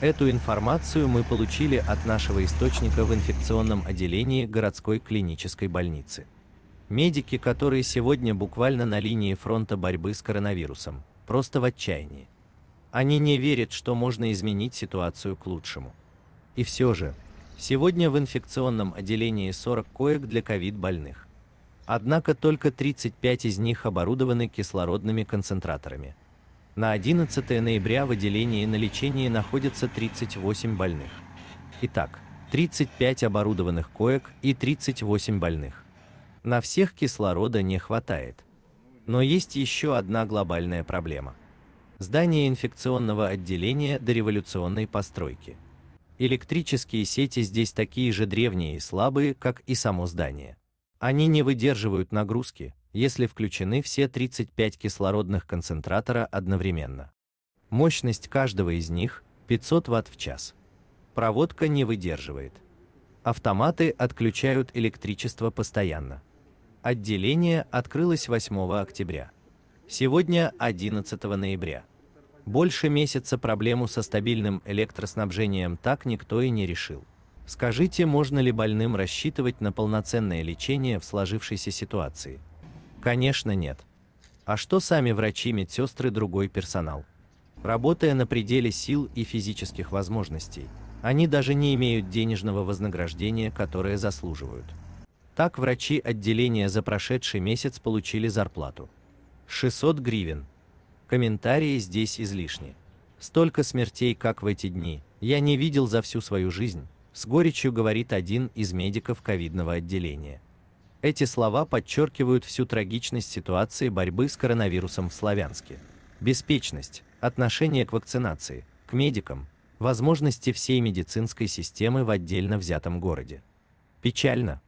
Эту информацию мы получили от нашего источника в инфекционном отделении городской клинической больницы. Медики, которые сегодня буквально на линии фронта борьбы с коронавирусом, просто в отчаянии. Они не верят, что можно изменить ситуацию к лучшему. И все же, сегодня в инфекционном отделении 40 коек для ковид-больных. Однако только 35 из них оборудованы кислородными концентраторами – на 11 ноября в отделении на лечении находятся 38 больных. Итак, 35 оборудованных коек и 38 больных. На всех кислорода не хватает. Но есть еще одна глобальная проблема. Здание инфекционного отделения дореволюционной постройки. Электрические сети здесь такие же древние и слабые, как и само здание. Они не выдерживают нагрузки, если включены все 35 кислородных концентратора одновременно. Мощность каждого из них 500 Вт в час. Проводка не выдерживает. Автоматы отключают электричество постоянно. Отделение открылось 8 октября. Сегодня 11 ноября. Больше месяца проблему со стабильным электроснабжением так никто и не решил. Скажите, можно ли больным рассчитывать на полноценное лечение в сложившейся ситуации? Конечно, нет. А что сами врачи, медсестры, другой персонал? Работая на пределе сил и физических возможностей, они даже не имеют денежного вознаграждения, которое заслуживают. Так врачи отделения за прошедший месяц получили зарплату. 600 гривен. Комментарии здесь излишни. Столько смертей, как в эти дни, я не видел за всю свою жизнь, с горечью говорит один из медиков ковидного отделения. Эти слова подчеркивают всю трагичность ситуации борьбы с коронавирусом в Славянске. Беспечность, отношение к вакцинации, к медикам, возможности всей медицинской системы в отдельно взятом городе. Печально,